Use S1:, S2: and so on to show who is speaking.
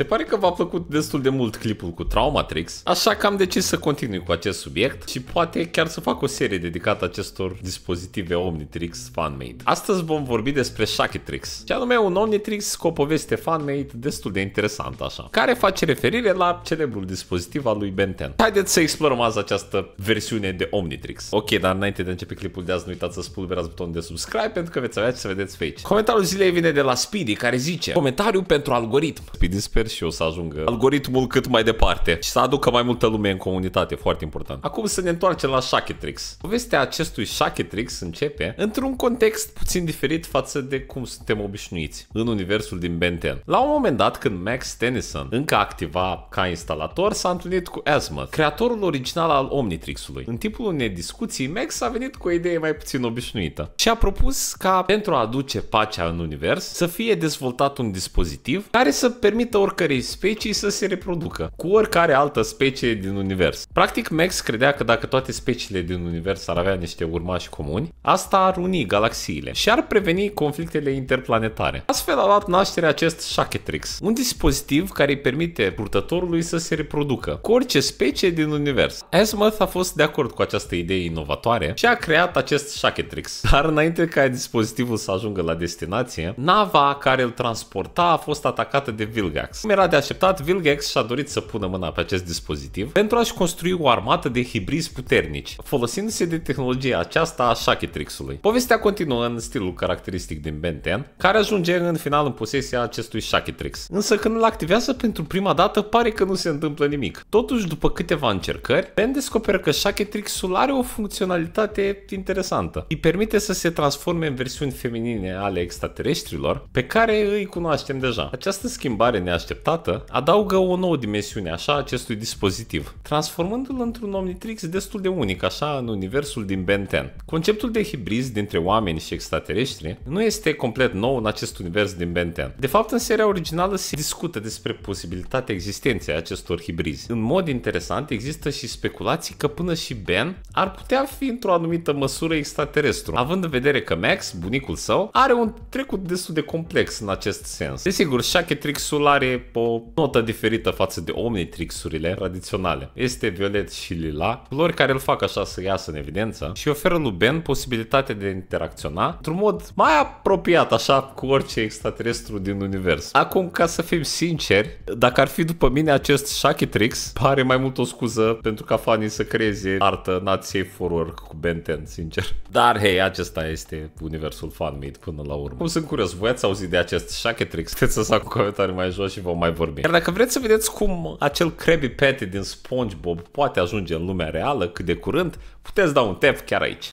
S1: Se pare că v-a plăcut destul de mult clipul cu Traumatrix, așa că am decis să continui cu acest subiect și poate chiar să fac o serie dedicată acestor dispozitive Omnitrix fanmade. Astăzi vom vorbi despre Shakitrix, ce anume un Omnitrix cu o poveste fanmade destul de interesant, așa, care face referire la celebrul dispozitiv al lui Ben 10. Haideți să explorăm azi această versiune de Omnitrix. Ok, dar înainte de a începe clipul de azi, nu uitați să spulberați butonul de subscribe pentru că veți avea ce să vedeți pe aici. Comentariul zilei vine de la Speedy care zice Comentariu pentru algoritm. Speedy sper și o să ajungă algoritmul cât mai departe și să aducă mai multă lume în comunitate, foarte important. Acum să ne întoarcem la Shaketrix. Povestea acestui Shaketrix începe într-un context puțin diferit față de cum suntem obișnuiți în universul din Ben 10. La un moment dat, când Max Tennyson încă activa ca instalator, s-a întâlnit cu Asma, creatorul original al Tricks-ului. În timpul unei discuții, Max a venit cu o idee mai puțin obișnuită și a propus ca pentru a aduce pacea în univers să fie dezvoltat un dispozitiv care să permită oricând oricărei specii să se reproducă cu oricare altă specie din univers. Practic, Max credea că dacă toate speciile din univers ar avea niște urmași comuni, asta ar uni galaxiile și ar preveni conflictele interplanetare. Astfel a luat naștere acest Shaketrix, un dispozitiv care îi permite purtătorului să se reproducă cu orice specie din univers. Asmuth a fost de acord cu această idee inovatoare și a creat acest Shaketrix. Dar înainte ca dispozitivul să ajungă la destinație, nava care îl transporta a fost atacată de Vilgax, cum era de așteptat, Vilgex și-a dorit să pună mâna pe acest dispozitiv pentru a-și construi o armată de hibrizi puternici, folosindu-se de tehnologia aceasta a Shakitrix-ului. Povestea continuă în stilul caracteristic din Ben 10, care ajunge în final în posesia acestui Shakitrix. Însă când îl activează pentru prima dată, pare că nu se întâmplă nimic. Totuși, după câteva încercări, Ben descoperă că Shakitrix-ul are o funcționalitate interesantă. Îi permite să se transforme în versiuni feminine ale extraterestrilor, pe care îi cunoaștem deja. Această schimbare neașteptată neașteptată, adaugă o nouă dimensiune așa acestui dispozitiv, transformându-l într-un Omnitrix destul de unic așa în universul din Ben 10. Conceptul de hibriz dintre oameni și extraterestri nu este complet nou în acest univers din Ben 10. De fapt, în seria originală se discută despre posibilitatea existenței acestor hibrizi. În mod interesant, există și speculații că până și Ben ar putea fi într-o anumită măsură extraterestru, având în vedere că Max, bunicul său, are un trecut destul de complex în acest sens. Desigur, Shaketrix-ul are pe o notă diferită față de Omnitrix-urile tradiționale. Este violet și lila, culori care îl fac așa să iasă în evidență și oferă lui Ben posibilitatea de a interacționa într-un mod mai apropiat așa cu orice extraterestru din univers. Acum, ca să fim sinceri, dacă ar fi după mine acest Shaky Tricks, pare mai mult o scuză pentru ca fanii să creeze artă not safe for work cu Ben 10, sincer. Dar hei, acesta este universul fan-made până la urmă. Cum sunt curios, voi ați auzit de acest Shaky Tricks? Puteți să sac cu comentarii mai jos și vă vom mai vorbi. Iar dacă vreți să vedeți cum acel Krabby Patty din SpongeBob poate ajunge în lumea reală cât de curând, puteți da un tap chiar aici.